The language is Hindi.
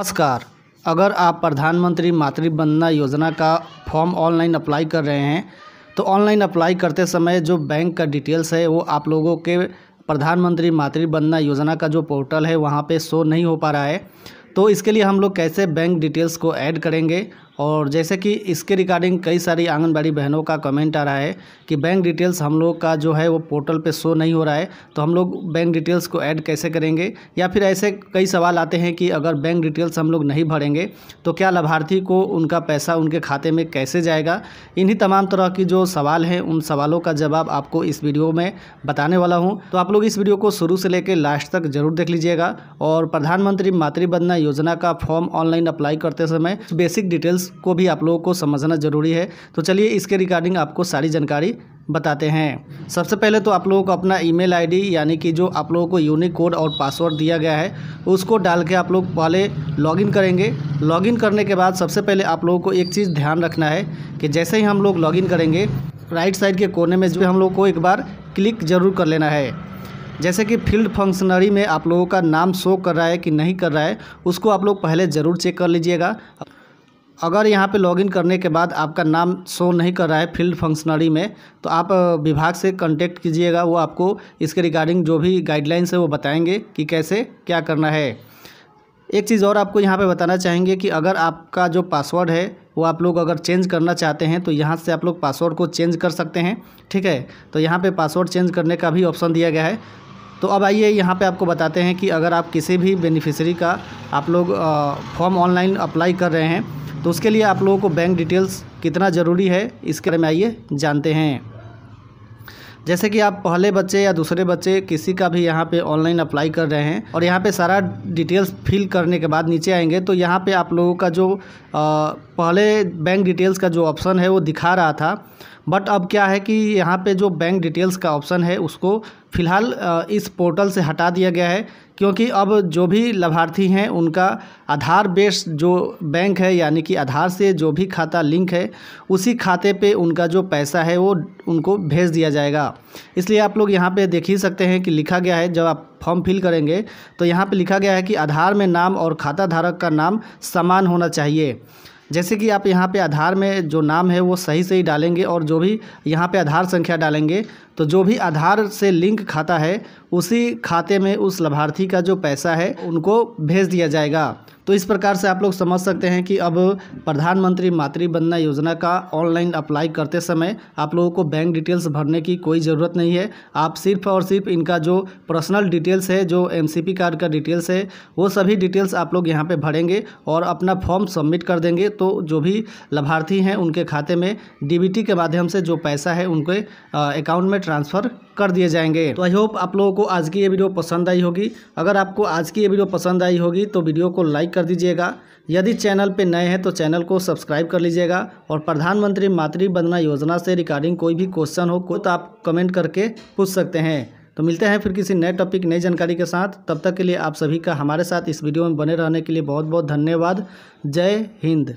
नमस्कार अगर आप प्रधानमंत्री मातृ वंदना योजना का फॉर्म ऑनलाइन अप्लाई कर रहे हैं तो ऑनलाइन अप्लाई करते समय जो बैंक का डिटेल्स है वो आप लोगों के प्रधानमंत्री मातृ वंदना योजना का जो पोर्टल है वहाँ पे शो नहीं हो पा रहा है तो इसके लिए हम लोग कैसे बैंक डिटेल्स को ऐड करेंगे और जैसे कि इसके रिगार्डिंग कई सारी आंगनबाड़ी बहनों का कमेंट आ रहा है कि बैंक डिटेल्स हम लोग का जो है वो पोर्टल पे शो नहीं हो रहा है तो हम लोग बैंक डिटेल्स को ऐड कैसे करेंगे या फिर ऐसे कई सवाल आते हैं कि अगर बैंक डिटेल्स हम लोग नहीं भरेंगे तो क्या लाभार्थी को उनका पैसा उनके खाते में कैसे जाएगा इन्हीं तमाम तरह की जो सवाल हैं उन सवालों का जवाब आपको इस वीडियो में बताने वाला हूँ तो आप लोग इस वीडियो को शुरू से लेकर लास्ट तक जरूर देख लीजिएगा और प्रधानमंत्री मातृ योजना का फॉर्म ऑनलाइन अप्लाई करते समय बेसिक डिटेल्स को भी आप लोगों को समझना ज़रूरी है तो चलिए इसके रिगार्डिंग आपको सारी जानकारी बताते हैं सबसे पहले तो आप लोगों को अपना ईमेल आईडी यानी कि जो आप लोगों को यूनिक कोड और पासवर्ड दिया गया है उसको डाल के आप लोग पहले लॉगिन करेंगे लॉगिन करने के बाद सबसे पहले आप लोगों को एक चीज़ ध्यान रखना है कि जैसे ही हम लोग लॉगिन करेंगे राइट साइड के कोने में जो हम लोग को एक बार क्लिक ज़रूर कर लेना है जैसे कि फील्ड फंक्शनरी में आप लोगों का नाम शो कर रहा है कि नहीं कर रहा है उसको आप लोग पहले ज़रूर चेक कर लीजिएगा अगर यहाँ पे लॉगिन करने के बाद आपका नाम शो नहीं कर रहा है फील्ड फंक्शनरी में तो आप विभाग से कांटेक्ट कीजिएगा वो आपको इसके रिगार्डिंग जो भी गाइडलाइंस है वो बताएंगे कि कैसे क्या करना है एक चीज़ और आपको यहाँ पे बताना चाहेंगे कि अगर आपका जो पासवर्ड है वो आप लोग अगर चेंज करना चाहते हैं तो यहाँ से आप लोग पासवर्ड को चेंज कर सकते हैं ठीक है तो यहाँ पर पासवर्ड चेंज करने का भी ऑप्शन दिया गया है तो अब आइए यहाँ पे आपको बताते हैं कि अगर आप किसी भी बेनिफिशरी का आप लोग फॉर्म ऑनलाइन अप्लाई कर रहे हैं तो उसके लिए आप लोगों को बैंक डिटेल्स कितना ज़रूरी है इसके बारे में आइए जानते हैं जैसे कि आप पहले बच्चे या दूसरे बच्चे किसी का भी यहाँ पे ऑनलाइन अप्लाई कर रहे हैं और यहाँ पे सारा डिटेल्स फिल करने के बाद नीचे आएंगे तो यहाँ पे आप लोगों का जो पहले बैंक डिटेल्स का जो ऑप्शन है वो दिखा रहा था बट अब क्या है कि यहाँ पे जो बैंक डिटेल्स का ऑप्शन है उसको फ़िलहाल इस पोर्टल से हटा दिया गया है क्योंकि अब जो भी लाभार्थी हैं उनका आधार बेस्ड जो बैंक है यानी कि आधार से जो भी खाता लिंक है उसी खाते पे उनका जो पैसा है वो उनको भेज दिया जाएगा इसलिए आप लोग यहाँ पे देख ही सकते हैं कि लिखा गया है जब आप फॉर्म फिल करेंगे तो यहाँ पे लिखा गया है कि आधार में नाम और खाता धारक का नाम समान होना चाहिए जैसे कि आप यहाँ पे आधार में जो नाम है वो सही सही डालेंगे और जो भी यहाँ पे आधार संख्या डालेंगे तो जो भी आधार से लिंक खाता है उसी खाते में उस लाभार्थी का जो पैसा है उनको भेज दिया जाएगा तो इस प्रकार से आप लोग समझ सकते हैं कि अब प्रधानमंत्री मातृ वंदना योजना का ऑनलाइन अप्लाई करते समय आप लोगों को बैंक डिटेल्स भरने की कोई ज़रूरत नहीं है आप सिर्फ और सिर्फ इनका जो पर्सनल डिटेल्स है जो एमसीपी कार्ड का डिटेल्स है वो सभी डिटेल्स आप लोग यहाँ पे भरेंगे और अपना फॉर्म सबमिट कर देंगे तो जो भी लाभार्थी हैं उनके खाते में डी के माध्यम से जो पैसा है उनके अकाउंट में ट्रांसफर कर दिए जाएंगे तो आई होप आप लोगों को आज की ये वीडियो पसंद आई होगी अगर आपको आज की ये वीडियो पसंद आई होगी तो वीडियो को लाइक कर दीजिएगा यदि चैनल पर नए हैं तो चैनल को सब्सक्राइब कर लीजिएगा और प्रधानमंत्री मातृ वंदना योजना से रिगार्डिंग कोई भी क्वेश्चन हो को तो आप कमेंट करके पूछ सकते हैं तो मिलते हैं फिर किसी नए टॉपिक नई जानकारी के साथ तब तक के लिए आप सभी का हमारे साथ इस वीडियो में बने रहने के लिए बहुत बहुत धन्यवाद जय हिंद